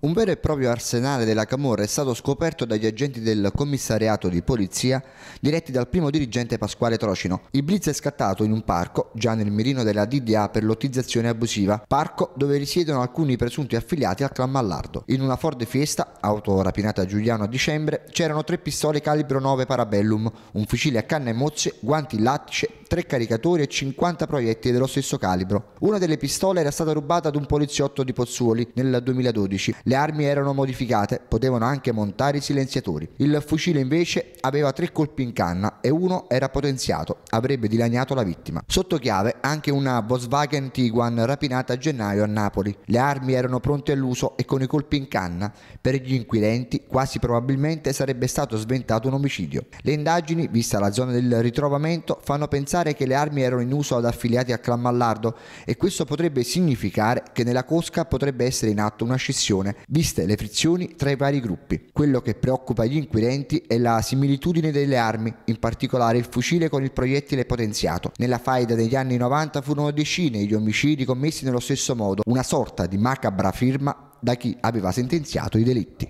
Un vero e proprio arsenale della Camorra è stato scoperto dagli agenti del commissariato di polizia diretti dal primo dirigente Pasquale Trocino. Il blitz è scattato in un parco, già nel mirino della DDA per lottizzazione abusiva, parco dove risiedono alcuni presunti affiliati al clan Mallardo. In una Ford Fiesta, auto rapinata a Giuliano a dicembre, c'erano tre pistole calibro 9 Parabellum, un fucile a canne e mozze, guanti lattice, tre caricatori e 50 proiettili dello stesso calibro. Una delle pistole era stata rubata ad un poliziotto di Pozzuoli nel 2012 le armi erano modificate, potevano anche montare i silenziatori. Il fucile invece aveva tre colpi in canna e uno era potenziato, avrebbe dilaniato la vittima. Sotto chiave anche una Volkswagen Tiguan rapinata a gennaio a Napoli. Le armi erano pronte all'uso e con i colpi in canna per gli inquirenti quasi probabilmente sarebbe stato sventato un omicidio. Le indagini, vista la zona del ritrovamento, fanno pensare che le armi erano in uso ad affiliati a Clamallardo e questo potrebbe significare che nella cosca potrebbe essere in atto una scissione viste le frizioni tra i vari gruppi. Quello che preoccupa gli inquirenti è la similitudine delle armi, in particolare il fucile con il proiettile potenziato. Nella faida degli anni 90 furono decine gli omicidi commessi nello stesso modo, una sorta di macabra firma da chi aveva sentenziato i delitti.